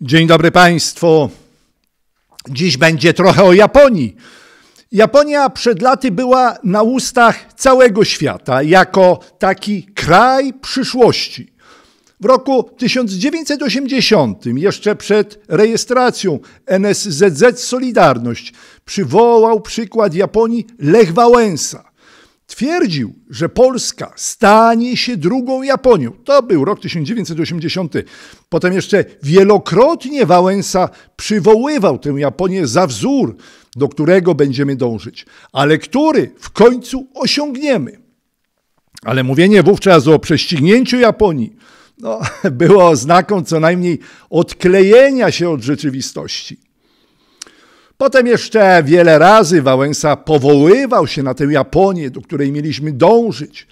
Dzień dobry Państwu. Dziś będzie trochę o Japonii. Japonia przed laty była na ustach całego świata jako taki kraj przyszłości. W roku 1980, jeszcze przed rejestracją NSZZ Solidarność, przywołał przykład Japonii Lech Wałęsa twierdził, że Polska stanie się drugą Japonią. To był rok 1980. Potem jeszcze wielokrotnie Wałęsa przywoływał tę Japonię za wzór, do którego będziemy dążyć, ale który w końcu osiągniemy. Ale mówienie wówczas o prześcignięciu Japonii no, było oznaką co najmniej odklejenia się od rzeczywistości. Potem jeszcze wiele razy Wałęsa powoływał się na tę Japonię, do której mieliśmy dążyć.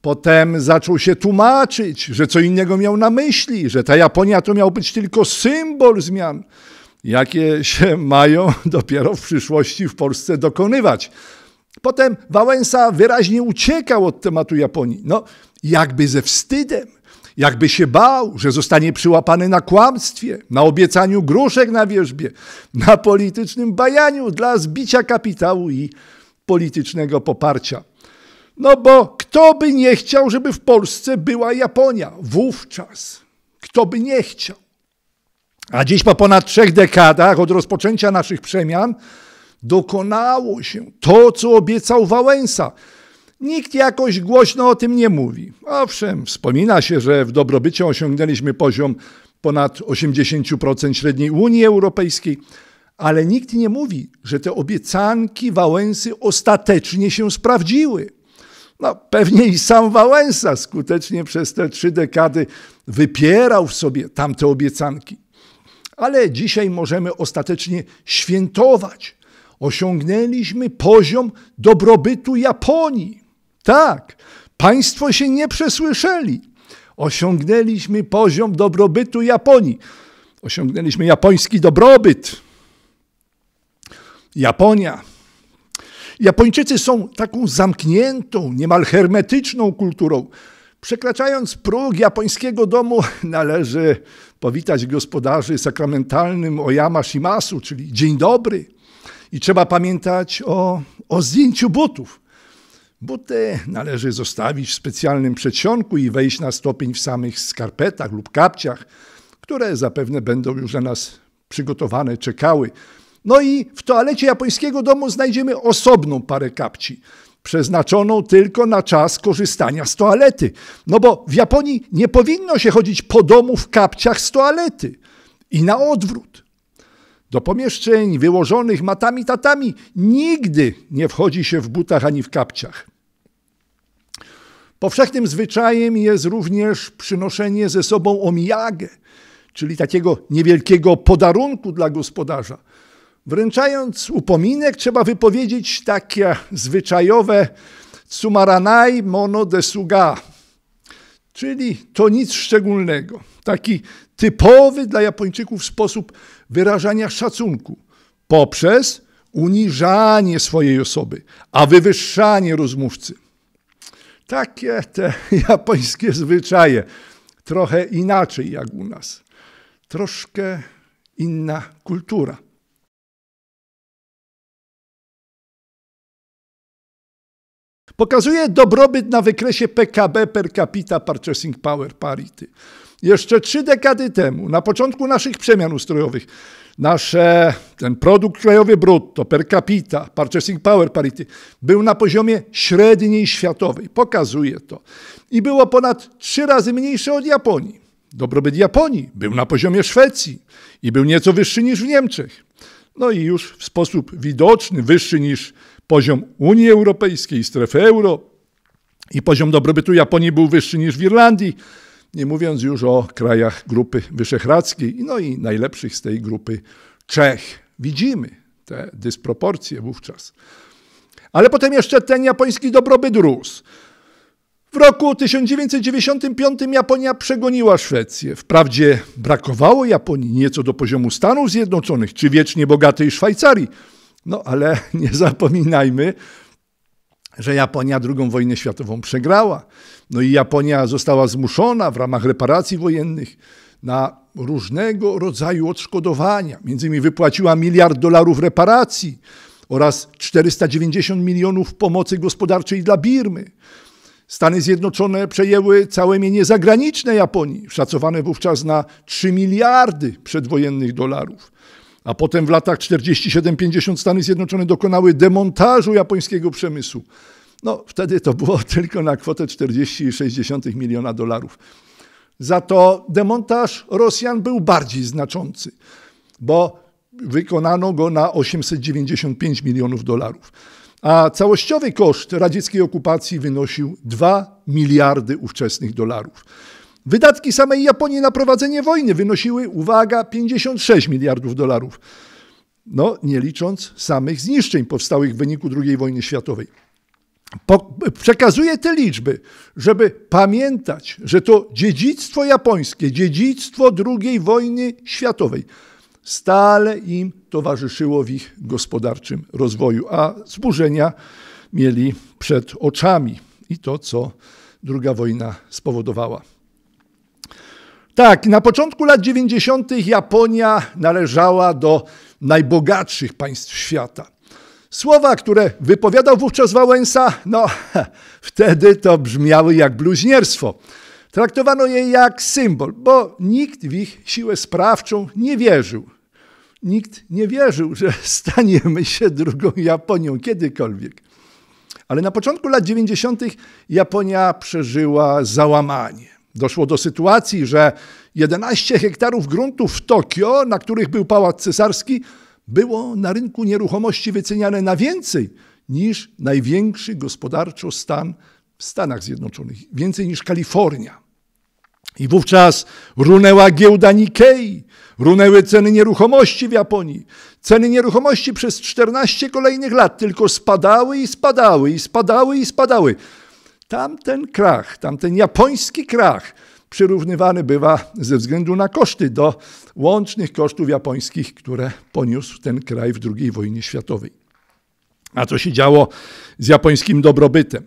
Potem zaczął się tłumaczyć, że co innego miał na myśli, że ta Japonia to miał być tylko symbol zmian, jakie się mają dopiero w przyszłości w Polsce dokonywać. Potem Wałęsa wyraźnie uciekał od tematu Japonii. No, jakby ze wstydem. Jakby się bał, że zostanie przyłapany na kłamstwie, na obiecaniu gruszek na wierzbie, na politycznym bajaniu dla zbicia kapitału i politycznego poparcia. No bo kto by nie chciał, żeby w Polsce była Japonia wówczas? Kto by nie chciał? A dziś po ponad trzech dekadach od rozpoczęcia naszych przemian dokonało się to, co obiecał Wałęsa – Nikt jakoś głośno o tym nie mówi. Owszem, wspomina się, że w dobrobycie osiągnęliśmy poziom ponad 80% średniej Unii Europejskiej, ale nikt nie mówi, że te obiecanki Wałęsy ostatecznie się sprawdziły. No, pewnie i sam Wałęsa skutecznie przez te trzy dekady wypierał w sobie tamte obiecanki. Ale dzisiaj możemy ostatecznie świętować. Osiągnęliśmy poziom dobrobytu Japonii. Tak, państwo się nie przesłyszeli. Osiągnęliśmy poziom dobrobytu Japonii. Osiągnęliśmy japoński dobrobyt. Japonia. Japończycy są taką zamkniętą, niemal hermetyczną kulturą. Przekraczając próg japońskiego domu, należy powitać gospodarzy sakramentalnym Oyama Shimasu, czyli dzień dobry. I trzeba pamiętać o, o zdjęciu butów. Buty należy zostawić w specjalnym przedsionku i wejść na stopień w samych skarpetach lub kapciach, które zapewne będą już na nas przygotowane, czekały. No i w toalecie japońskiego domu znajdziemy osobną parę kapci, przeznaczoną tylko na czas korzystania z toalety. No bo w Japonii nie powinno się chodzić po domu w kapciach z toalety i na odwrót. Do pomieszczeń wyłożonych matami tatami nigdy nie wchodzi się w butach ani w kapciach. Powszechnym zwyczajem jest również przynoszenie ze sobą omijagę, czyli takiego niewielkiego podarunku dla gospodarza. Wręczając upominek, trzeba wypowiedzieć takie zwyczajowe Tsumaranai mono de suga, czyli to nic szczególnego. Taki typowy dla Japończyków sposób wyrażania szacunku poprzez uniżanie swojej osoby, a wywyższanie rozmówcy. Takie te japońskie zwyczaje, trochę inaczej jak u nas, troszkę inna kultura. Pokazuje dobrobyt na wykresie PKB per capita purchasing power parity jeszcze trzy dekady temu, na początku naszych przemian ustrojowych, nasze, ten produkt krajowy brutto per capita, purchasing power parity, był na poziomie średniej światowej. Pokazuje to. I było ponad trzy razy mniejsze od Japonii. Dobrobyt Japonii był na poziomie Szwecji i był nieco wyższy niż w Niemczech. No i już w sposób widoczny wyższy niż poziom Unii Europejskiej, strefy euro i poziom dobrobytu Japonii był wyższy niż w Irlandii nie mówiąc już o krajach Grupy Wyszehradzkiej, no i najlepszych z tej grupy Czech. Widzimy te dysproporcje wówczas. Ale potem jeszcze ten japoński dobrobyt rósł. W roku 1995 Japonia przegoniła Szwecję. Wprawdzie brakowało Japonii nieco do poziomu Stanów Zjednoczonych czy wiecznie bogatej Szwajcarii. No ale nie zapominajmy, że Japonia II wojnę światową przegrała. No i Japonia została zmuszona w ramach reparacji wojennych na różnego rodzaju odszkodowania. Między innymi wypłaciła miliard dolarów reparacji oraz 490 milionów pomocy gospodarczej dla Birmy. Stany Zjednoczone przejęły całe mienie zagraniczne Japonii, szacowane wówczas na 3 miliardy przedwojennych dolarów a potem w latach 47-50 Stany Zjednoczone dokonały demontażu japońskiego przemysłu. No, wtedy to było tylko na kwotę 40,6 miliona dolarów. Za to demontaż Rosjan był bardziej znaczący, bo wykonano go na 895 milionów dolarów. A całościowy koszt radzieckiej okupacji wynosił 2 miliardy ówczesnych dolarów. Wydatki samej Japonii na prowadzenie wojny wynosiły, uwaga, 56 miliardów dolarów. No, nie licząc samych zniszczeń powstałych w wyniku II wojny światowej. Po, przekazuję te liczby, żeby pamiętać, że to dziedzictwo japońskie, dziedzictwo II wojny światowej stale im towarzyszyło w ich gospodarczym rozwoju, a zburzenia mieli przed oczami i to, co II wojna spowodowała. Tak, na początku lat 90. Japonia należała do najbogatszych państw świata. Słowa, które wypowiadał wówczas Wałęsa, no wtedy to brzmiały jak bluźnierstwo. Traktowano je jak symbol, bo nikt w ich siłę sprawczą nie wierzył. Nikt nie wierzył, że staniemy się drugą Japonią kiedykolwiek. Ale na początku lat 90. Japonia przeżyła załamanie. Doszło do sytuacji, że 11 hektarów gruntów w Tokio, na których był pałac cesarski, było na rynku nieruchomości wyceniane na więcej niż największy gospodarczo stan w Stanach Zjednoczonych, więcej niż Kalifornia. I wówczas runęła giełda Nikkei, runęły ceny nieruchomości w Japonii. Ceny nieruchomości przez 14 kolejnych lat tylko spadały i spadały i spadały i spadały. Tamten krach, tamten japoński krach przyrównywany bywa ze względu na koszty do łącznych kosztów japońskich, które poniósł ten kraj w II wojnie światowej. A co się działo z japońskim dobrobytem?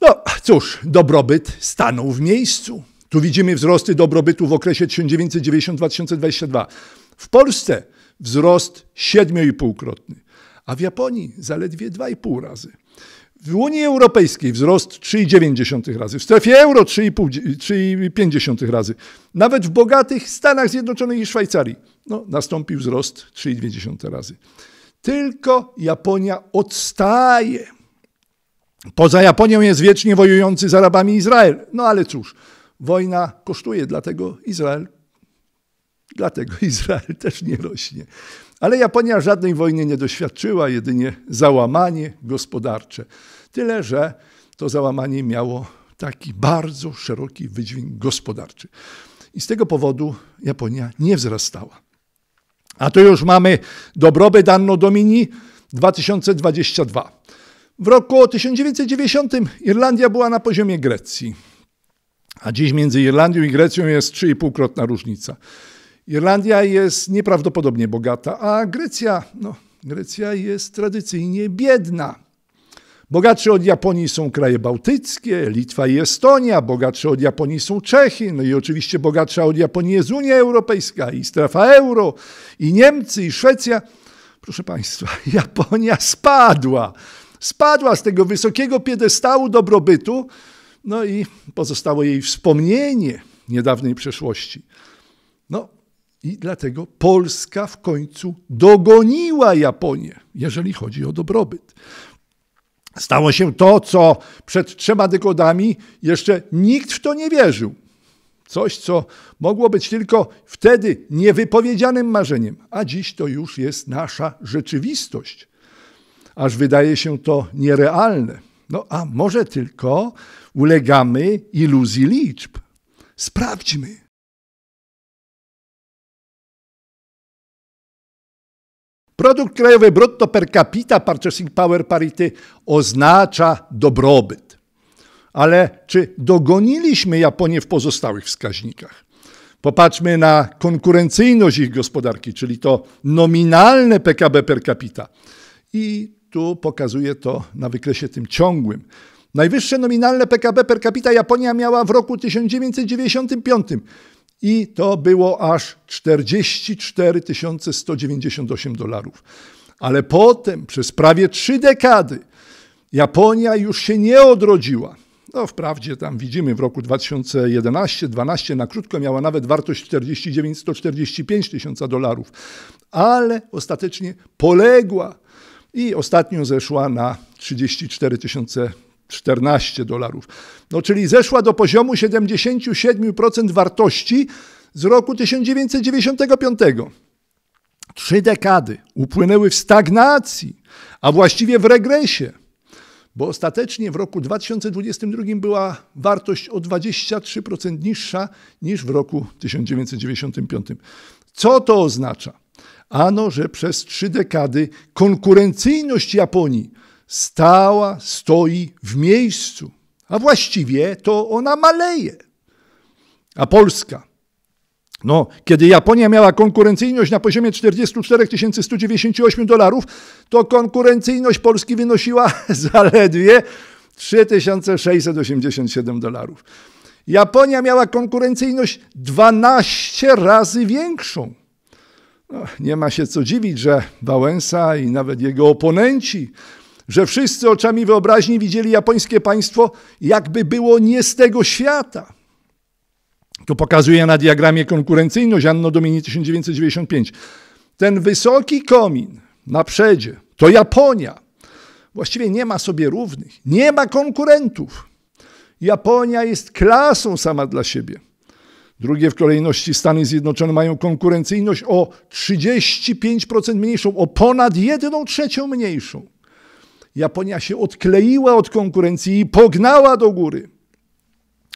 No cóż, dobrobyt stanął w miejscu. Tu widzimy wzrosty dobrobytu w okresie 1990-2022. W Polsce wzrost 7,5-krotny, a w Japonii zaledwie 2,5 razy. W Unii Europejskiej wzrost 3,9 razy, w strefie euro 3,5 razy, nawet w bogatych Stanach Zjednoczonych i Szwajcarii no, nastąpił wzrost 3,2 razy. Tylko Japonia odstaje. Poza Japonią jest wiecznie wojujący z Arabami Izrael. No ale cóż, wojna kosztuje, dlatego Izrael, dlatego Izrael też nie rośnie. Ale Japonia żadnej wojny nie doświadczyła, jedynie załamanie gospodarcze. Tyle, że to załamanie miało taki bardzo szeroki wydźwięk gospodarczy. I z tego powodu Japonia nie wzrastała. A tu już mamy dobrobyt Anno Domini 2022. W roku 1990 Irlandia była na poziomie Grecji, a dziś między Irlandią i Grecją jest 3,5-krotna różnica. Irlandia jest nieprawdopodobnie bogata, a Grecja, no, Grecja jest tradycyjnie biedna. Bogatsze od Japonii są kraje bałtyckie, Litwa i Estonia, bogatsze od Japonii są Czechy, no i oczywiście bogatsza od Japonii jest Unia Europejska i strefa euro, i Niemcy, i Szwecja. Proszę Państwa, Japonia spadła. Spadła z tego wysokiego piedestału dobrobytu, no i pozostało jej wspomnienie niedawnej przeszłości. No, i dlatego Polska w końcu dogoniła Japonię, jeżeli chodzi o dobrobyt. Stało się to, co przed trzema dekadami jeszcze nikt w to nie wierzył. Coś, co mogło być tylko wtedy niewypowiedzianym marzeniem, a dziś to już jest nasza rzeczywistość. Aż wydaje się to nierealne. No a może tylko ulegamy iluzji liczb. Sprawdźmy, Produkt krajowy brutto per capita purchasing power parity oznacza dobrobyt. Ale czy dogoniliśmy Japonię w pozostałych wskaźnikach? Popatrzmy na konkurencyjność ich gospodarki, czyli to nominalne PKB per capita. I tu pokazuje to na wykresie tym ciągłym. Najwyższe nominalne PKB per capita Japonia miała w roku 1995 i to było aż 44 198 dolarów. Ale potem, przez prawie trzy dekady, Japonia już się nie odrodziła. No wprawdzie tam widzimy w roku 2011-12 na krótko miała nawet wartość 49 145 tysiąca dolarów, ale ostatecznie poległa i ostatnio zeszła na 34 tysiące 14 dolarów. No czyli zeszła do poziomu 77% wartości z roku 1995. Trzy dekady upłynęły w stagnacji, a właściwie w regresie, bo ostatecznie w roku 2022 była wartość o 23% niższa niż w roku 1995. Co to oznacza? Ano, że przez trzy dekady konkurencyjność Japonii stała, stoi w miejscu, a właściwie to ona maleje. A Polska, no, kiedy Japonia miała konkurencyjność na poziomie 44 198 dolarów, to konkurencyjność Polski wynosiła zaledwie 3687 dolarów. Japonia miała konkurencyjność 12 razy większą. No, nie ma się co dziwić, że Wałęsa i nawet jego oponenci że wszyscy oczami wyobraźni widzieli japońskie państwo, jakby było nie z tego świata. Tu pokazuje na diagramie konkurencyjność Anno Domini 1995. Ten wysoki komin na przedzie to Japonia. Właściwie nie ma sobie równych, nie ma konkurentów. Japonia jest klasą sama dla siebie. Drugie w kolejności Stany Zjednoczone mają konkurencyjność o 35% mniejszą, o ponad 1 trzecią mniejszą. Japonia się odkleiła od konkurencji i pognała do góry.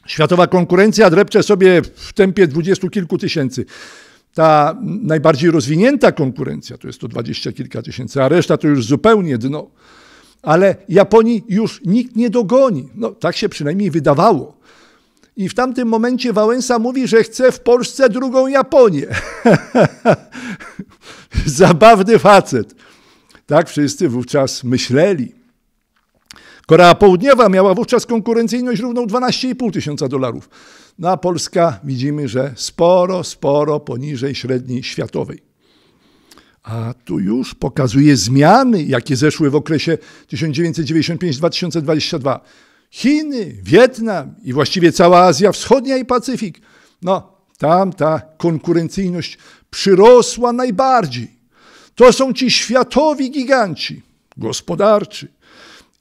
Światowa konkurencja drepcze sobie w tempie dwudziestu kilku tysięcy. Ta najbardziej rozwinięta konkurencja to jest to dwadzieścia kilka tysięcy, a reszta to już zupełnie dno. Ale Japonii już nikt nie dogoni. No, tak się przynajmniej wydawało. I w tamtym momencie Wałęsa mówi, że chce w Polsce drugą Japonię. Zabawny facet. Tak wszyscy wówczas myśleli. Korea Południowa miała wówczas konkurencyjność równą 12,5 tysiąca dolarów. No a Polska widzimy, że sporo, sporo poniżej średniej światowej. A tu już pokazuje zmiany, jakie zeszły w okresie 1995-2022. Chiny, Wietnam i właściwie cała Azja Wschodnia i Pacyfik. No, tam ta konkurencyjność przyrosła najbardziej. To są ci światowi giganci gospodarczy.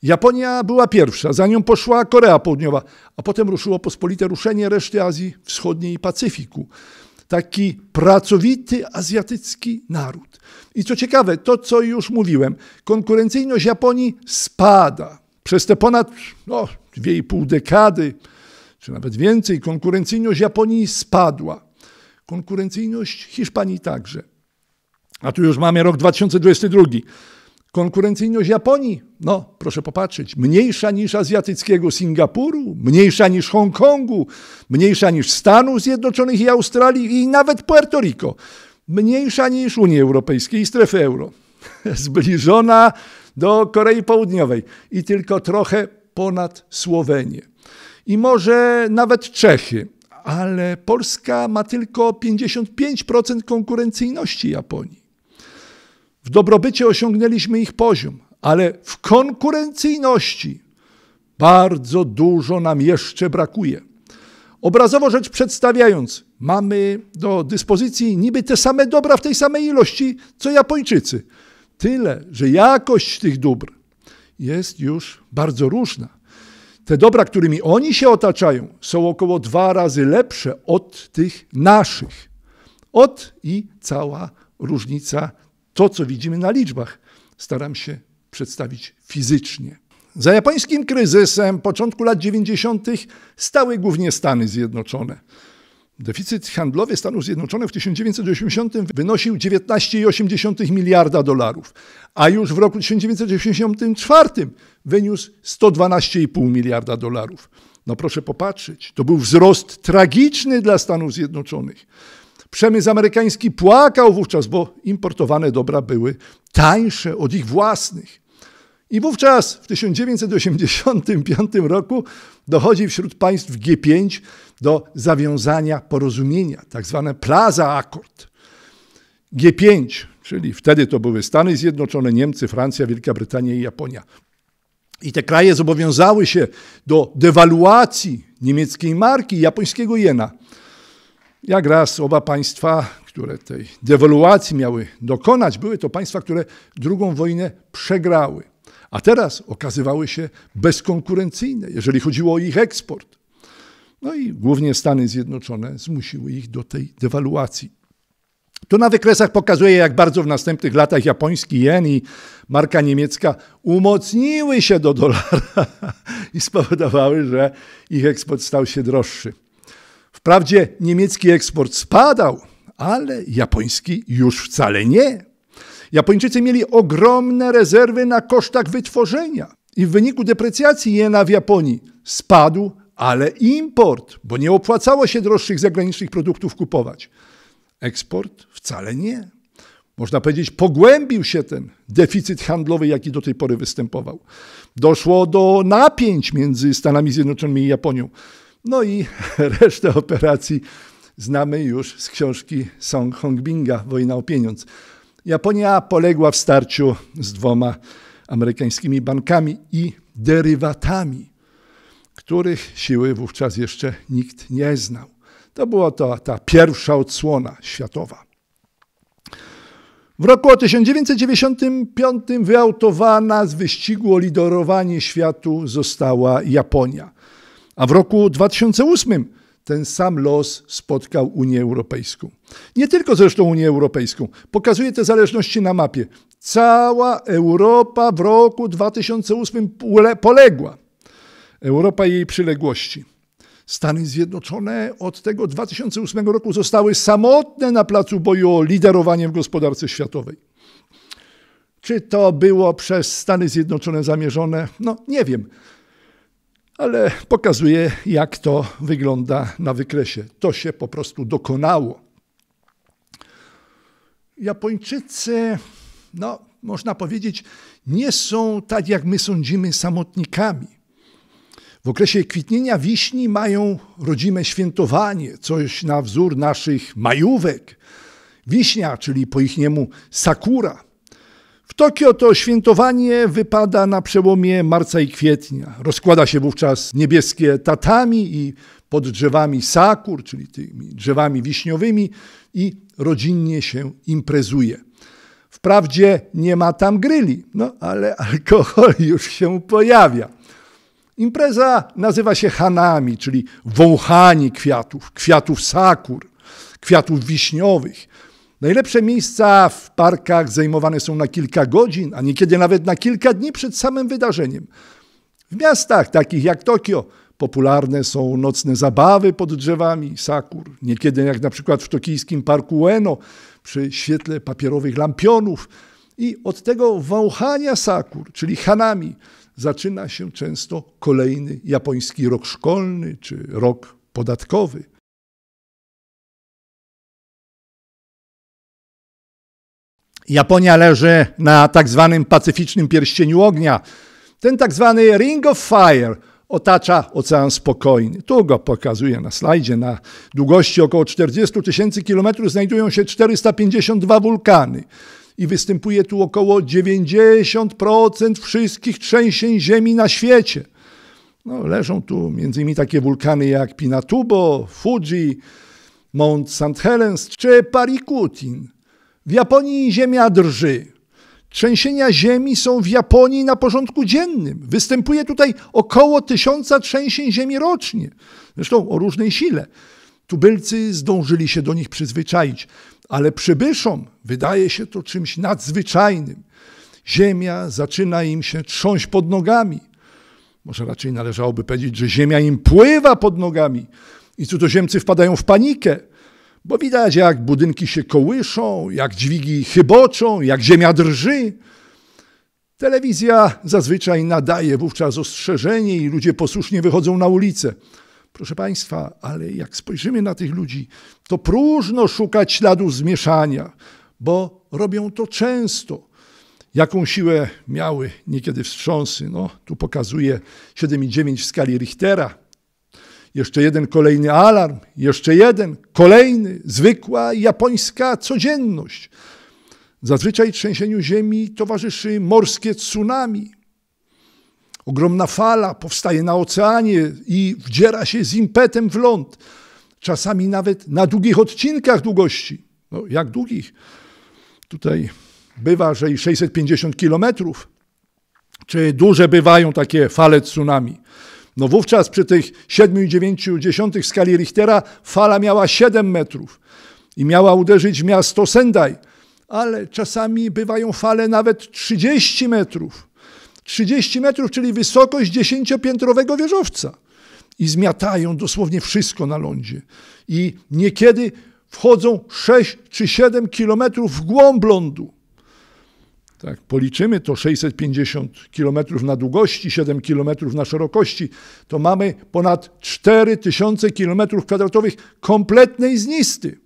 Japonia była pierwsza, za nią poszła Korea Południowa, a potem ruszyło pospolite ruszenie reszty Azji Wschodniej i Pacyfiku. Taki pracowity azjatycki naród. I co ciekawe, to co już mówiłem, konkurencyjność Japonii spada. Przez te ponad no, pół dekady, czy nawet więcej, konkurencyjność Japonii spadła. Konkurencyjność Hiszpanii także. A tu już mamy rok 2022. Konkurencyjność Japonii, no proszę popatrzeć, mniejsza niż azjatyckiego Singapuru, mniejsza niż Hongkongu, mniejsza niż Stanów Zjednoczonych i Australii i nawet Puerto Rico, mniejsza niż Unii Europejskiej i strefy euro, zbliżona do Korei Południowej i tylko trochę ponad Słowenię. I może nawet Czechy, ale Polska ma tylko 55% konkurencyjności Japonii. W dobrobycie osiągnęliśmy ich poziom, ale w konkurencyjności bardzo dużo nam jeszcze brakuje. Obrazowo rzecz przedstawiając, mamy do dyspozycji niby te same dobra w tej samej ilości co Japończycy. Tyle, że jakość tych dóbr jest już bardzo różna. Te dobra, którymi oni się otaczają, są około dwa razy lepsze od tych naszych. Od i cała różnica to, co widzimy na liczbach, staram się przedstawić fizycznie. Za japońskim kryzysem początku lat 90. stały głównie Stany Zjednoczone. Deficyt handlowy Stanów Zjednoczonych w 1980 wynosił 19,8 miliarda dolarów, a już w roku 1984 wyniósł 112,5 miliarda dolarów. No proszę popatrzeć, to był wzrost tragiczny dla Stanów Zjednoczonych. Przemysł amerykański płakał wówczas, bo importowane dobra były tańsze od ich własnych. I wówczas w 1985 roku dochodzi wśród państw G5 do zawiązania porozumienia, tak zwane Plaza Accord. G5, czyli wtedy to były Stany Zjednoczone, Niemcy, Francja, Wielka Brytania i Japonia. I te kraje zobowiązały się do dewaluacji niemieckiej marki i japońskiego jena. Jak raz oba państwa, które tej dewaluacji miały dokonać, były to państwa, które drugą wojnę przegrały, a teraz okazywały się bezkonkurencyjne, jeżeli chodziło o ich eksport. No i głównie Stany Zjednoczone zmusiły ich do tej dewaluacji. Tu na wykresach pokazuje, jak bardzo w następnych latach japoński jen i marka niemiecka umocniły się do dolara i spowodowały, że ich eksport stał się droższy. Wprawdzie niemiecki eksport spadał, ale japoński już wcale nie. Japończycy mieli ogromne rezerwy na kosztach wytworzenia i w wyniku deprecjacji jena w Japonii spadł, ale import, bo nie opłacało się droższych zagranicznych produktów kupować. Eksport wcale nie. Można powiedzieć, pogłębił się ten deficyt handlowy, jaki do tej pory występował. Doszło do napięć między Stanami Zjednoczonymi i Japonią. No i resztę operacji znamy już z książki Song Hongbinga Wojna o pieniądz. Japonia poległa w starciu z dwoma amerykańskimi bankami i derywatami, których siły wówczas jeszcze nikt nie znał. To była to, ta pierwsza odsłona światowa. W roku 1995 wyautowana z wyścigu o liderowanie światu została Japonia. A w roku 2008 ten sam los spotkał Unię Europejską. Nie tylko zresztą Unię Europejską. Pokazuję te zależności na mapie. Cała Europa w roku 2008 poległa. Europa i jej przyległości. Stany Zjednoczone od tego 2008 roku zostały samotne na placu boju o liderowanie w gospodarce światowej. Czy to było przez Stany Zjednoczone zamierzone? No, nie wiem ale pokazuje, jak to wygląda na wykresie. To się po prostu dokonało. Japończycy, no, można powiedzieć, nie są tak, jak my sądzimy, samotnikami. W okresie kwitnienia wiśni mają rodzime świętowanie, coś na wzór naszych majówek. Wiśnia, czyli po ich niemu sakura – w Tokio to świętowanie wypada na przełomie marca i kwietnia. Rozkłada się wówczas niebieskie tatami i pod drzewami sakur, czyli tymi drzewami wiśniowymi, i rodzinnie się imprezuje. Wprawdzie nie ma tam gryli, no ale alkohol już się pojawia. Impreza nazywa się hanami, czyli wąchanie kwiatów, kwiatów sakur, kwiatów wiśniowych. Najlepsze miejsca w parkach zajmowane są na kilka godzin, a niekiedy nawet na kilka dni przed samym wydarzeniem. W miastach takich jak Tokio popularne są nocne zabawy pod drzewami sakur, niekiedy jak na przykład w tokijskim parku Ueno przy świetle papierowych lampionów. I od tego wąchania sakur, czyli hanami, zaczyna się często kolejny japoński rok szkolny czy rok podatkowy. Japonia leży na tak zwanym pacyficznym pierścieniu ognia. Ten tak zwany Ring of Fire otacza Ocean Spokojny. Tu go pokazuję na slajdzie. Na długości około 40 tysięcy kilometrów znajdują się 452 wulkany i występuje tu około 90% wszystkich trzęsień ziemi na świecie. No, leżą tu między innymi takie wulkany jak Pinatubo, Fuji, Mount St. Helens czy Parikutin. W Japonii ziemia drży. Trzęsienia ziemi są w Japonii na porządku dziennym. Występuje tutaj około tysiąca trzęsień ziemi rocznie. Zresztą o różnej sile. Tubylcy zdążyli się do nich przyzwyczaić, ale przybyszom wydaje się to czymś nadzwyczajnym. Ziemia zaczyna im się trząść pod nogami. Może raczej należałoby powiedzieć, że ziemia im pływa pod nogami i cudzoziemcy wpadają w panikę bo widać, jak budynki się kołyszą, jak dźwigi chyboczą, jak ziemia drży. Telewizja zazwyczaj nadaje wówczas ostrzeżenie i ludzie posłusznie wychodzą na ulicę. Proszę Państwa, ale jak spojrzymy na tych ludzi, to próżno szukać śladów zmieszania, bo robią to często. Jaką siłę miały niekiedy wstrząsy? No, tu pokazuje 7,9 w skali Richtera, jeszcze jeden kolejny alarm, jeszcze jeden, kolejny, zwykła japońska codzienność. Zazwyczaj trzęsieniu ziemi towarzyszy morskie tsunami. Ogromna fala powstaje na oceanie i wdziera się z impetem w ląd, czasami nawet na długich odcinkach długości. No, jak długich? Tutaj bywa, że i 650 kilometrów. Czy duże bywają takie fale tsunami? No wówczas przy tych 7,9 skali Richtera fala miała 7 metrów i miała uderzyć w miasto Sendai, ale czasami bywają fale nawet 30 metrów. 30 metrów, czyli wysokość dziesięciopiętrowego wieżowca. I zmiatają dosłownie wszystko na lądzie. I niekiedy wchodzą 6 czy 7 kilometrów w głąb lądu tak, policzymy to 650 km na długości, 7 km na szerokości, to mamy ponad 4000 km kwadratowych kompletnej znisty.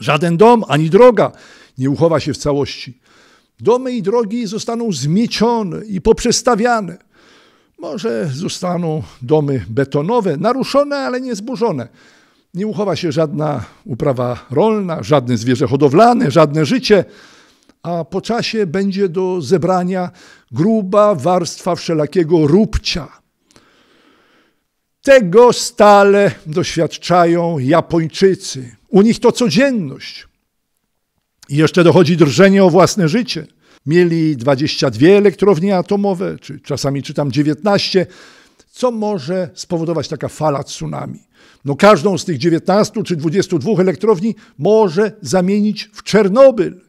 Żaden dom ani droga nie uchowa się w całości. Domy i drogi zostaną zmiecione i poprzestawiane. Może zostaną domy betonowe, naruszone, ale nie zburzone. Nie uchowa się żadna uprawa rolna, żadne zwierzę hodowlane, żadne życie a po czasie będzie do zebrania gruba warstwa wszelakiego róbcia. Tego stale doświadczają Japończycy. U nich to codzienność. I jeszcze dochodzi drżenie o własne życie. Mieli 22 elektrownie atomowe, czy czasami czytam 19. Co może spowodować taka fala tsunami? No każdą z tych 19 czy 22 elektrowni może zamienić w Czernobyl.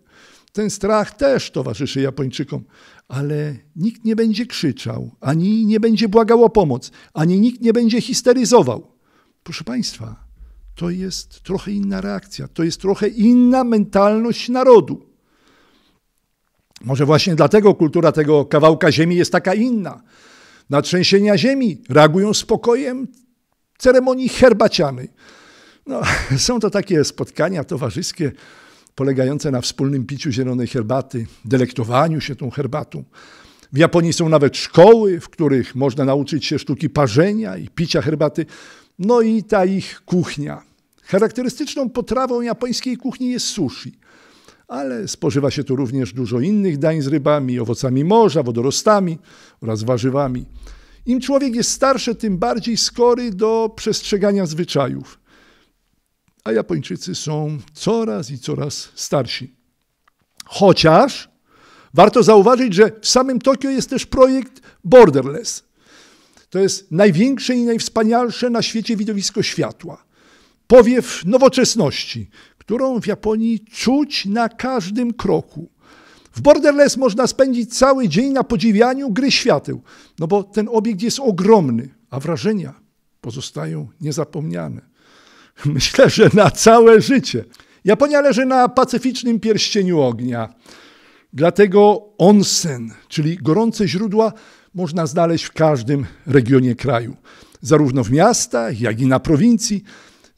Ten strach też towarzyszy Japończykom, ale nikt nie będzie krzyczał, ani nie będzie błagał o pomoc, ani nikt nie będzie histeryzował. Proszę Państwa, to jest trochę inna reakcja, to jest trochę inna mentalność narodu. Może właśnie dlatego kultura tego kawałka ziemi jest taka inna. Na trzęsienia ziemi reagują spokojem ceremonii herbaciany. No, są to takie spotkania towarzyskie, polegające na wspólnym piciu zielonej herbaty, delektowaniu się tą herbatą. W Japonii są nawet szkoły, w których można nauczyć się sztuki parzenia i picia herbaty. No i ta ich kuchnia. Charakterystyczną potrawą japońskiej kuchni jest sushi, ale spożywa się tu również dużo innych dań z rybami, owocami morza, wodorostami oraz warzywami. Im człowiek jest starszy, tym bardziej skory do przestrzegania zwyczajów a Japończycy są coraz i coraz starsi. Chociaż warto zauważyć, że w samym Tokio jest też projekt Borderless. To jest największe i najwspanialsze na świecie widowisko światła. Powiew nowoczesności, którą w Japonii czuć na każdym kroku. W Borderless można spędzić cały dzień na podziwianiu gry świateł, no bo ten obiekt jest ogromny, a wrażenia pozostają niezapomniane. myślę, że na całe życie. Japonia leży na pacyficznym pierścieniu ognia. Dlatego onsen, czyli gorące źródła, można znaleźć w każdym regionie kraju, zarówno w miastach, jak i na prowincji.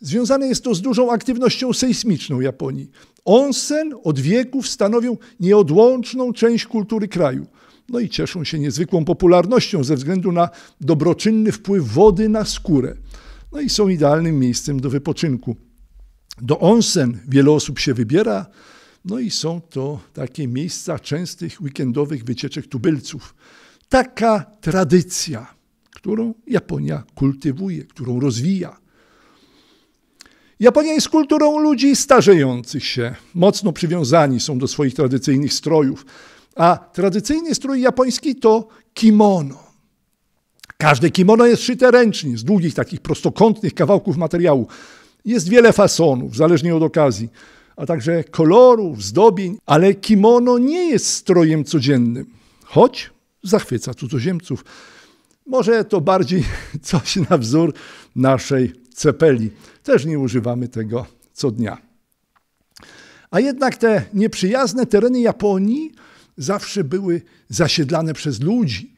Związane jest to z dużą aktywnością sejsmiczną Japonii. Onsen od wieków stanowią nieodłączną część kultury kraju. No i cieszą się niezwykłą popularnością ze względu na dobroczynny wpływ wody na skórę no i są idealnym miejscem do wypoczynku. Do onsen wiele osób się wybiera, no i są to takie miejsca częstych weekendowych wycieczek tubylców. Taka tradycja, którą Japonia kultywuje, którą rozwija. Japonia jest kulturą ludzi starzejących się. Mocno przywiązani są do swoich tradycyjnych strojów. A tradycyjny strój japoński to kimono. Każde kimono jest szyte ręcznie, z długich takich prostokątnych kawałków materiału. Jest wiele fasonów, zależnie od okazji, a także kolorów, zdobień, ale kimono nie jest strojem codziennym, choć zachwyca cudzoziemców. Może to bardziej coś na wzór naszej cepeli. Też nie używamy tego co dnia. A jednak te nieprzyjazne tereny Japonii zawsze były zasiedlane przez ludzi –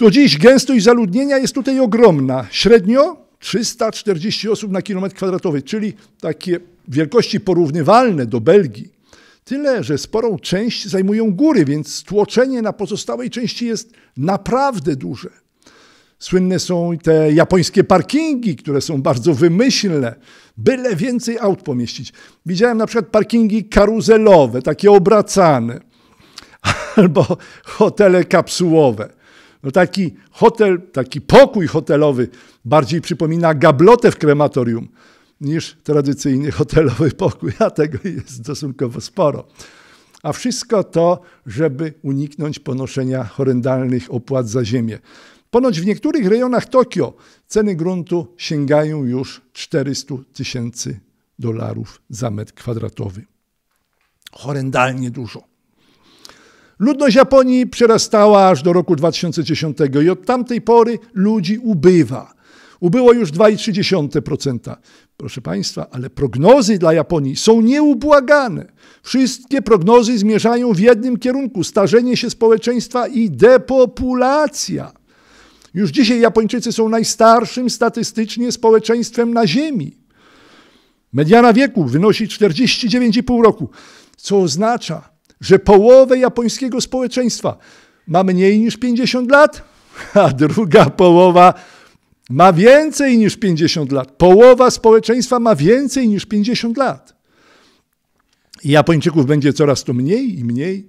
to dziś gęstość zaludnienia jest tutaj ogromna. Średnio 340 osób na kilometr kwadratowy, czyli takie wielkości porównywalne do Belgii. Tyle, że sporą część zajmują góry, więc tłoczenie na pozostałej części jest naprawdę duże. Słynne są te japońskie parkingi, które są bardzo wymyślne, byle więcej aut pomieścić. Widziałem na przykład parkingi karuzelowe, takie obracane, albo hotele kapsułowe. No taki hotel, taki pokój hotelowy bardziej przypomina gablotę w krematorium niż tradycyjny hotelowy pokój, a tego jest stosunkowo sporo. A wszystko to, żeby uniknąć ponoszenia horrendalnych opłat za ziemię. Ponoć w niektórych rejonach Tokio ceny gruntu sięgają już 400 tysięcy dolarów za metr kwadratowy. Horrendalnie dużo. Ludność Japonii przerastała aż do roku 2010 i od tamtej pory ludzi ubywa. Ubyło już 2,3%. Proszę Państwa, ale prognozy dla Japonii są nieubłagane. Wszystkie prognozy zmierzają w jednym kierunku: starzenie się społeczeństwa i depopulacja. Już dzisiaj Japończycy są najstarszym statystycznie społeczeństwem na Ziemi. Mediana wieku wynosi 49,5 roku, co oznacza, że połowę japońskiego społeczeństwa ma mniej niż 50 lat, a druga połowa ma więcej niż 50 lat. Połowa społeczeństwa ma więcej niż 50 lat. I Japończyków będzie coraz to mniej i mniej.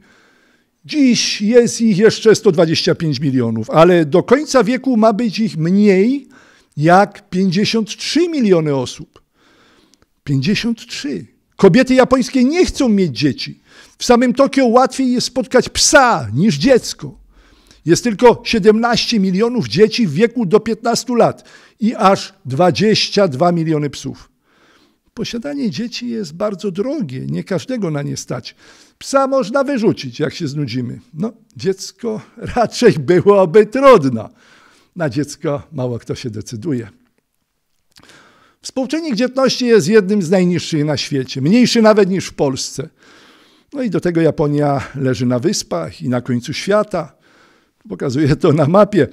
Dziś jest ich jeszcze 125 milionów, ale do końca wieku ma być ich mniej jak 53 miliony osób. 53. Kobiety japońskie nie chcą mieć dzieci. W samym Tokio łatwiej jest spotkać psa niż dziecko. Jest tylko 17 milionów dzieci w wieku do 15 lat i aż 22 miliony psów. Posiadanie dzieci jest bardzo drogie, nie każdego na nie stać. Psa można wyrzucić, jak się znudzimy. No, dziecko raczej byłoby trudno. Na dziecko mało kto się decyduje. Współczynnik dzietności jest jednym z najniższych na świecie, mniejszy nawet niż w Polsce – no i do tego Japonia leży na wyspach i na końcu świata. Pokazuję to na mapie.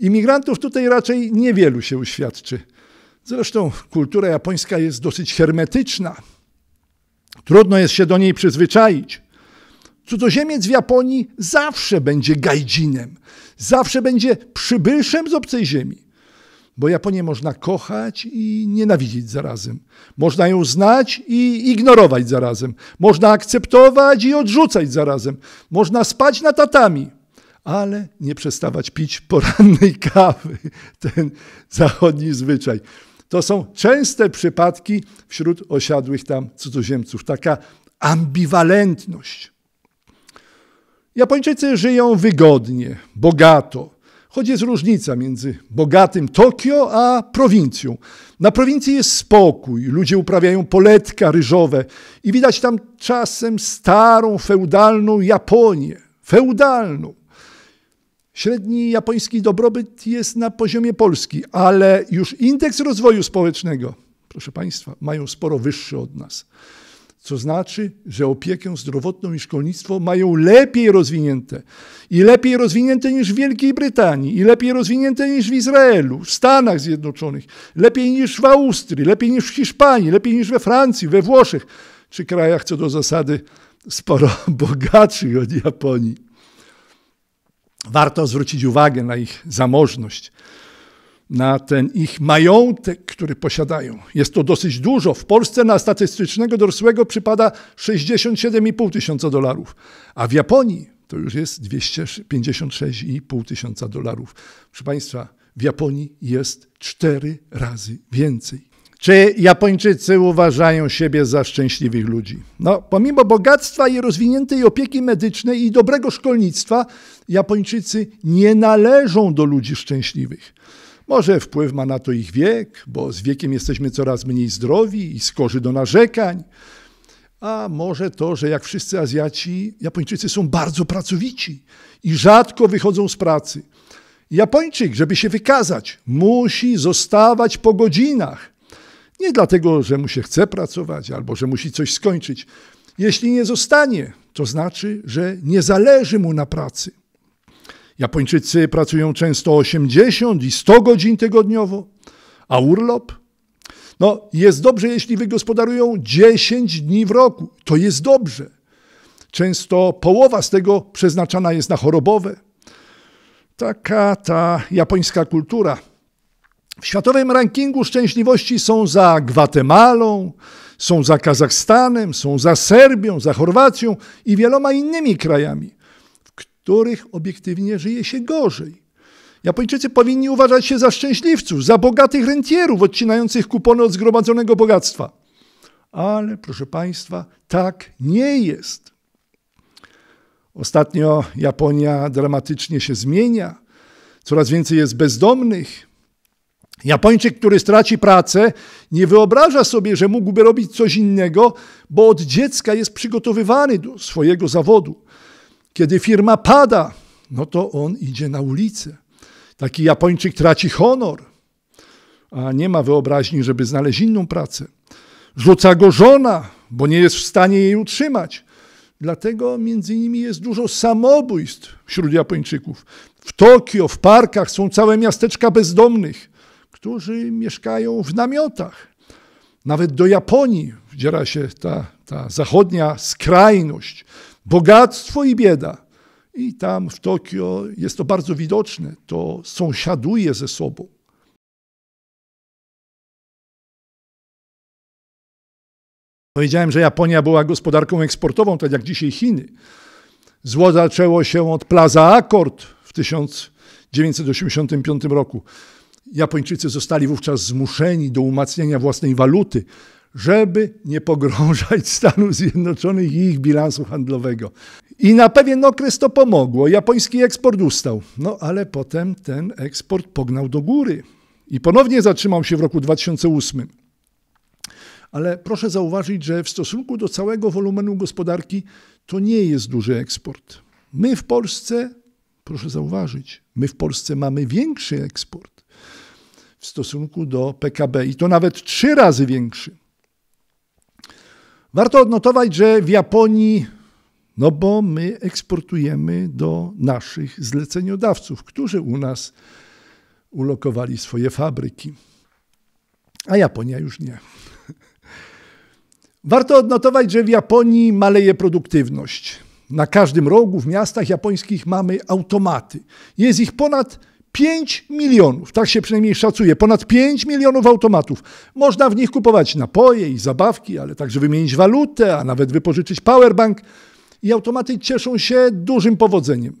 Imigrantów tutaj raczej niewielu się uświadczy. Zresztą kultura japońska jest dosyć hermetyczna. Trudno jest się do niej przyzwyczaić. Cudzoziemiec w Japonii zawsze będzie gajdzinem, zawsze będzie przybyszem z obcej ziemi bo Japonię można kochać i nienawidzić zarazem. Można ją znać i ignorować zarazem. Można akceptować i odrzucać zarazem. Można spać na tatami, ale nie przestawać pić porannej kawy. Ten zachodni zwyczaj. To są częste przypadki wśród osiadłych tam cudzoziemców. Taka ambiwalentność. Japończycy żyją wygodnie, bogato, choć jest różnica między bogatym Tokio a prowincją. Na prowincji jest spokój, ludzie uprawiają poletka ryżowe i widać tam czasem starą, feudalną Japonię. Feudalną. Średni japoński dobrobyt jest na poziomie Polski, ale już indeks rozwoju społecznego, proszę Państwa, mają sporo wyższy od nas co znaczy, że opiekę zdrowotną i szkolnictwo mają lepiej rozwinięte. I lepiej rozwinięte niż w Wielkiej Brytanii, i lepiej rozwinięte niż w Izraelu, w Stanach Zjednoczonych, lepiej niż w Austrii, lepiej niż w Hiszpanii, lepiej niż we Francji, we Włoszech, czy krajach co do zasady sporo bogatszych od Japonii. Warto zwrócić uwagę na ich zamożność na ten ich majątek, który posiadają. Jest to dosyć dużo. W Polsce na statystycznego dorosłego przypada 67,5 tysiąca dolarów, a w Japonii to już jest 256,5 tysiąca dolarów. Proszę Państwa, w Japonii jest cztery razy więcej. Czy Japończycy uważają siebie za szczęśliwych ludzi? No, pomimo bogactwa i rozwiniętej opieki medycznej i dobrego szkolnictwa, Japończycy nie należą do ludzi szczęśliwych. Może wpływ ma na to ich wiek, bo z wiekiem jesteśmy coraz mniej zdrowi i skorzy do narzekań. A może to, że jak wszyscy Azjaci, Japończycy są bardzo pracowici i rzadko wychodzą z pracy. Japończyk, żeby się wykazać, musi zostawać po godzinach. Nie dlatego, że mu się chce pracować albo że musi coś skończyć. Jeśli nie zostanie, to znaczy, że nie zależy mu na pracy. Japończycy pracują często 80 i 100 godzin tygodniowo, a urlop? No, jest dobrze, jeśli wygospodarują 10 dni w roku. To jest dobrze. Często połowa z tego przeznaczana jest na chorobowe. Taka ta japońska kultura. W światowym rankingu szczęśliwości są za Gwatemalą, są za Kazachstanem, są za Serbią, za Chorwacją i wieloma innymi krajami których obiektywnie żyje się gorzej. Japończycy powinni uważać się za szczęśliwców, za bogatych rentierów odcinających kupony od zgromadzonego bogactwa. Ale, proszę Państwa, tak nie jest. Ostatnio Japonia dramatycznie się zmienia. Coraz więcej jest bezdomnych. Japończyk, który straci pracę, nie wyobraża sobie, że mógłby robić coś innego, bo od dziecka jest przygotowywany do swojego zawodu. Kiedy firma pada, no to on idzie na ulicę. Taki Japończyk traci honor, a nie ma wyobraźni, żeby znaleźć inną pracę. Rzuca go żona, bo nie jest w stanie jej utrzymać. Dlatego między nimi jest dużo samobójstw wśród Japończyków. W Tokio, w parkach są całe miasteczka bezdomnych, którzy mieszkają w namiotach. Nawet do Japonii wdziera się ta, ta zachodnia skrajność bogactwo i bieda. I tam w Tokio jest to bardzo widoczne, to sąsiaduje ze sobą. Powiedziałem, że Japonia była gospodarką eksportową, tak jak dzisiaj Chiny. Zło zaczęło się od Plaza Accord w 1985 roku. Japończycy zostali wówczas zmuszeni do umacniania własnej waluty, żeby nie pogrążać Stanów Zjednoczonych i ich bilansu handlowego. I na pewien okres to pomogło. Japoński eksport ustał. No ale potem ten eksport pognał do góry i ponownie zatrzymał się w roku 2008. Ale proszę zauważyć, że w stosunku do całego wolumenu gospodarki to nie jest duży eksport. My w Polsce, proszę zauważyć, my w Polsce mamy większy eksport w stosunku do PKB i to nawet trzy razy większy. Warto odnotować, że w Japonii, no bo my eksportujemy do naszych zleceniodawców, którzy u nas ulokowali swoje fabryki, a Japonia już nie. Warto odnotować, że w Japonii maleje produktywność. Na każdym rogu w miastach japońskich mamy automaty. Jest ich ponad 5 milionów, tak się przynajmniej szacuje, ponad 5 milionów automatów. Można w nich kupować napoje i zabawki, ale także wymienić walutę, a nawet wypożyczyć powerbank. I automaty cieszą się dużym powodzeniem.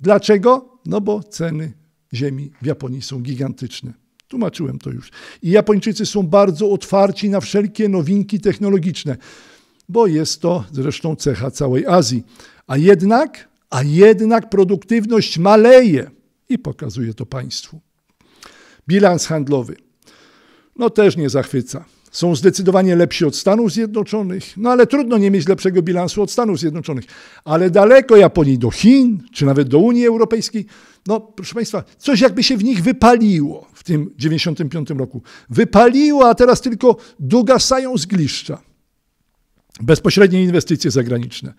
Dlaczego? No bo ceny ziemi w Japonii są gigantyczne. Tłumaczyłem to już. I Japończycy są bardzo otwarci na wszelkie nowinki technologiczne, bo jest to zresztą cecha całej Azji. A jednak, a jednak produktywność maleje i pokazuje to Państwu. Bilans handlowy. No też nie zachwyca. Są zdecydowanie lepsi od Stanów Zjednoczonych, no ale trudno nie mieć lepszego bilansu od Stanów Zjednoczonych. Ale daleko Japonii do Chin, czy nawet do Unii Europejskiej, no proszę Państwa, coś jakby się w nich wypaliło w tym 95 roku. Wypaliło, a teraz tylko dogasają z gliszcza. Bezpośrednie inwestycje zagraniczne.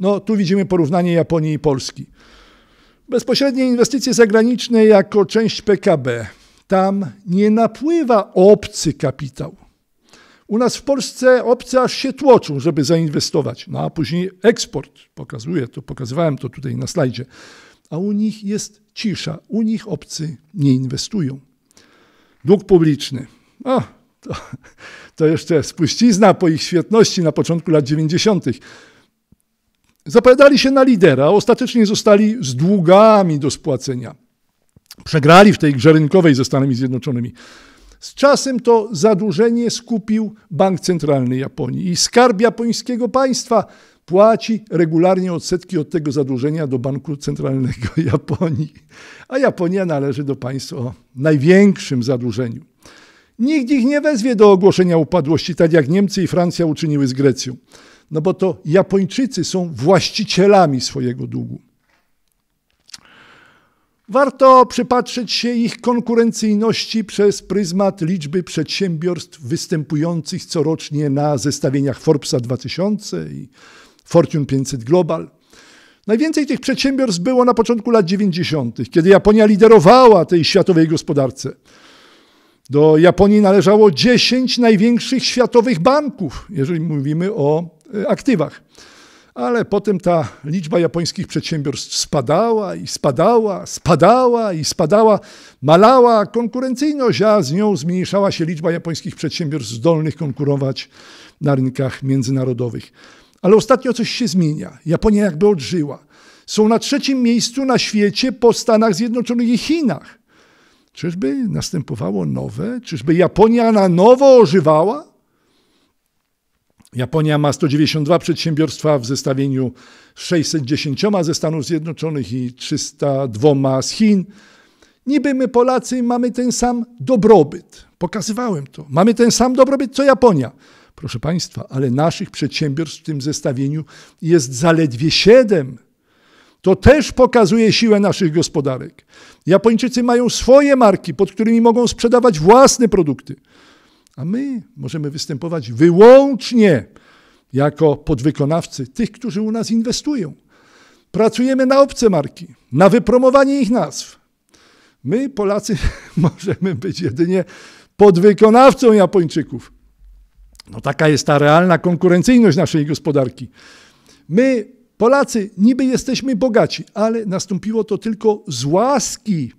No tu widzimy porównanie Japonii i Polski. Bezpośrednie inwestycje zagraniczne jako część PKB. Tam nie napływa obcy kapitał. U nas w Polsce obcy aż się tłoczą, żeby zainwestować. No a później eksport. Pokazuję to, pokazywałem to tutaj na slajdzie. A u nich jest cisza. U nich obcy nie inwestują. Dług publiczny. O, to, to jeszcze spuścizna po ich świetności na początku lat 90. Zapowiadali się na lidera, ostatecznie zostali z długami do spłacenia. Przegrali w tej grze rynkowej ze Stanami Zjednoczonymi. Z czasem to zadłużenie skupił Bank Centralny Japonii i skarb japońskiego państwa płaci regularnie odsetki od tego zadłużenia do Banku Centralnego Japonii, a Japonia należy do państw o największym zadłużeniu. Nikt ich nie wezwie do ogłoszenia upadłości, tak jak Niemcy i Francja uczyniły z Grecją no bo to Japończycy są właścicielami swojego długu. Warto przypatrzeć się ich konkurencyjności przez pryzmat liczby przedsiębiorstw występujących corocznie na zestawieniach Forbesa 2000 i Fortune 500 Global. Najwięcej tych przedsiębiorstw było na początku lat 90., kiedy Japonia liderowała tej światowej gospodarce. Do Japonii należało 10 największych światowych banków, jeżeli mówimy o Y, aktywach. Ale potem ta liczba japońskich przedsiębiorstw spadała i spadała, spadała i spadała, malała konkurencyjność, a z nią zmniejszała się liczba japońskich przedsiębiorstw zdolnych konkurować na rynkach międzynarodowych. Ale ostatnio coś się zmienia. Japonia jakby odżyła. Są na trzecim miejscu na świecie po Stanach Zjednoczonych i Chinach. Czyżby następowało nowe? Czyżby Japonia na nowo ożywała? Japonia ma 192 przedsiębiorstwa w zestawieniu z 610 ze Stanów Zjednoczonych i 302 z Chin. Niby my Polacy mamy ten sam dobrobyt. Pokazywałem to. Mamy ten sam dobrobyt co Japonia. Proszę Państwa, ale naszych przedsiębiorstw w tym zestawieniu jest zaledwie 7. To też pokazuje siłę naszych gospodarek. Japończycy mają swoje marki, pod którymi mogą sprzedawać własne produkty. A my możemy występować wyłącznie jako podwykonawcy tych, którzy u nas inwestują. Pracujemy na obce marki, na wypromowanie ich nazw. My, Polacy, możemy być jedynie podwykonawcą Japończyków. No taka jest ta realna konkurencyjność naszej gospodarki. My, Polacy, niby jesteśmy bogaci, ale nastąpiło to tylko z łaski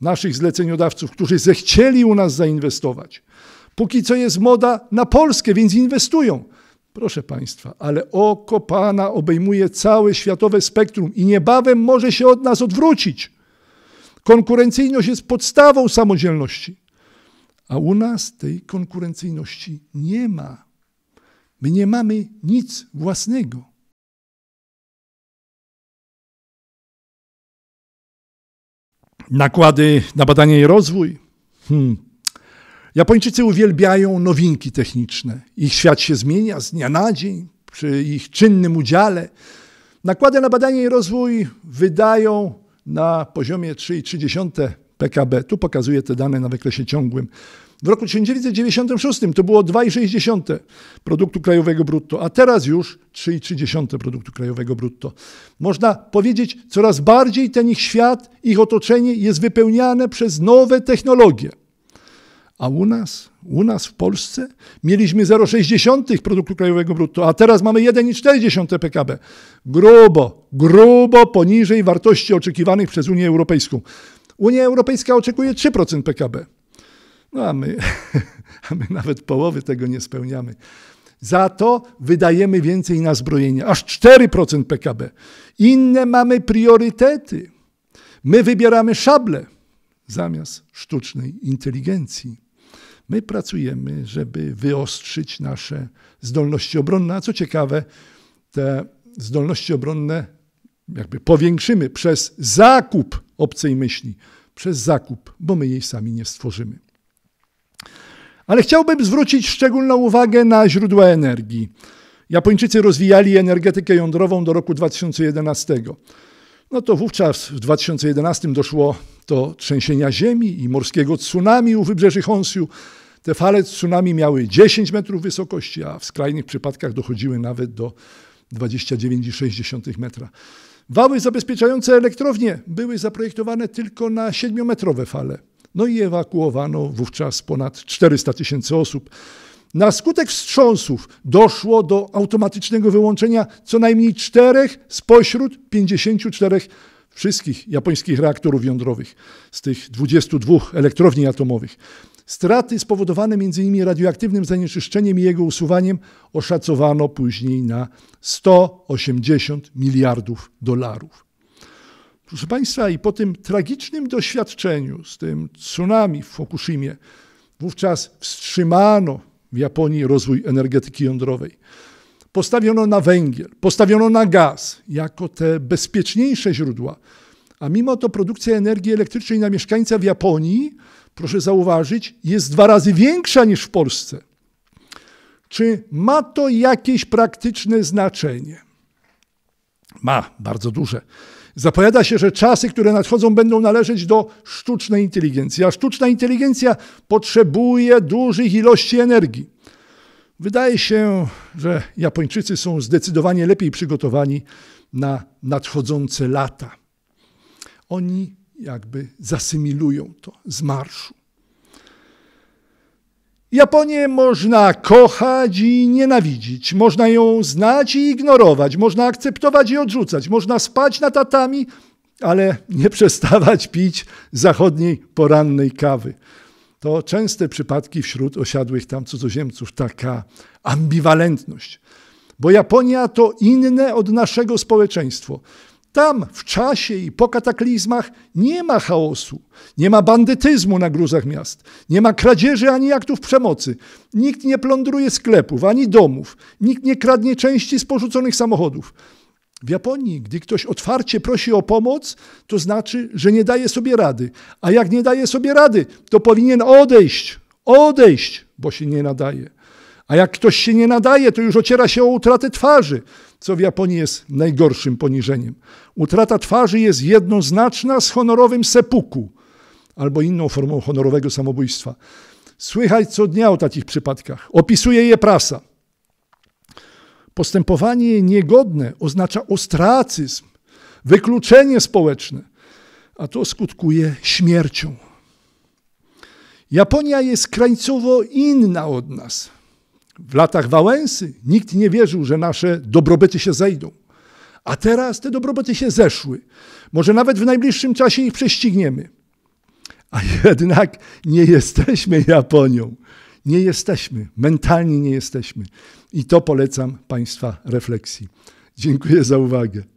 naszych zleceniodawców, którzy zechcieli u nas zainwestować. Póki co jest moda na Polskę, więc inwestują. Proszę Państwa, ale oko Pana obejmuje całe światowe spektrum i niebawem może się od nas odwrócić. Konkurencyjność jest podstawą samodzielności, a u nas tej konkurencyjności nie ma. My nie mamy nic własnego. Nakłady na badania i rozwój. Hmm Japończycy uwielbiają nowinki techniczne. Ich świat się zmienia z dnia na dzień przy ich czynnym udziale. Nakłady na badanie i rozwój wydają na poziomie 3,3 PKB. Tu pokazuję te dane na wykresie ciągłym. W roku 1996 to było 2,6 produktu krajowego brutto, a teraz już 3,3 produktu krajowego brutto. Można powiedzieć, coraz bardziej ten ich świat, ich otoczenie jest wypełniane przez nowe technologie. A u nas, u nas w Polsce mieliśmy 0,6 produktu krajowego brutto, a teraz mamy 1,4 PKB. Grubo, grubo poniżej wartości oczekiwanych przez Unię Europejską. Unia Europejska oczekuje 3% PKB. No a my, a my nawet połowy tego nie spełniamy. Za to wydajemy więcej na zbrojenia, aż 4% PKB. Inne mamy priorytety. My wybieramy szable zamiast sztucznej inteligencji. My pracujemy, żeby wyostrzyć nasze zdolności obronne, a co ciekawe, te zdolności obronne jakby powiększymy przez zakup obcej myśli, przez zakup, bo my jej sami nie stworzymy. Ale chciałbym zwrócić szczególną uwagę na źródła energii. Japończycy rozwijali energetykę jądrową do roku 2011 no to wówczas w 2011 doszło do trzęsienia ziemi i morskiego tsunami u wybrzeży Honsiu. Te fale tsunami miały 10 metrów wysokości, a w skrajnych przypadkach dochodziły nawet do 29,6 metra. Wały zabezpieczające elektrownie były zaprojektowane tylko na 7-metrowe fale. No i ewakuowano wówczas ponad 400 tysięcy osób. Na skutek wstrząsów doszło do automatycznego wyłączenia co najmniej czterech spośród 54 wszystkich japońskich reaktorów jądrowych z tych 22 elektrowni atomowych. Straty spowodowane m.in. radioaktywnym zanieczyszczeniem i jego usuwaniem oszacowano później na 180 miliardów dolarów. Proszę Państwa, i po tym tragicznym doświadczeniu z tym tsunami w Fukushimie, wówczas wstrzymano w Japonii rozwój energetyki jądrowej. Postawiono na węgiel, postawiono na gaz jako te bezpieczniejsze źródła. A mimo to produkcja energii elektrycznej na mieszkańca w Japonii, proszę zauważyć, jest dwa razy większa niż w Polsce. Czy ma to jakieś praktyczne znaczenie? Ma, bardzo duże. Zapowiada się, że czasy, które nadchodzą, będą należeć do sztucznej inteligencji, a sztuczna inteligencja potrzebuje dużych ilości energii. Wydaje się, że Japończycy są zdecydowanie lepiej przygotowani na nadchodzące lata. Oni jakby zasymilują to z marszu. Japonię można kochać i nienawidzić, można ją znać i ignorować, można akceptować i odrzucać, można spać na tatami, ale nie przestawać pić zachodniej porannej kawy. To częste przypadki wśród osiadłych tam cudzoziemców, taka ambiwalentność. Bo Japonia to inne od naszego społeczeństwo. Tam w czasie i po kataklizmach nie ma chaosu, nie ma bandytyzmu na gruzach miast, nie ma kradzieży ani aktów przemocy. Nikt nie plądruje sklepów ani domów, nikt nie kradnie części z porzuconych samochodów. W Japonii, gdy ktoś otwarcie prosi o pomoc, to znaczy, że nie daje sobie rady. A jak nie daje sobie rady, to powinien odejść, odejść, bo się nie nadaje. A jak ktoś się nie nadaje, to już ociera się o utratę twarzy, co w Japonii jest najgorszym poniżeniem. Utrata twarzy jest jednoznaczna z honorowym sepuku albo inną formą honorowego samobójstwa. Słychać co dnia o takich przypadkach. Opisuje je prasa. Postępowanie niegodne oznacza ostracyzm, wykluczenie społeczne, a to skutkuje śmiercią. Japonia jest krańcowo inna od nas. W latach Wałęsy nikt nie wierzył, że nasze dobrobyty się zejdą. A teraz te dobrobyty się zeszły. Może nawet w najbliższym czasie ich prześcigniemy. A jednak nie jesteśmy Japonią. Nie jesteśmy, mentalnie nie jesteśmy. I to polecam Państwa refleksji. Dziękuję za uwagę.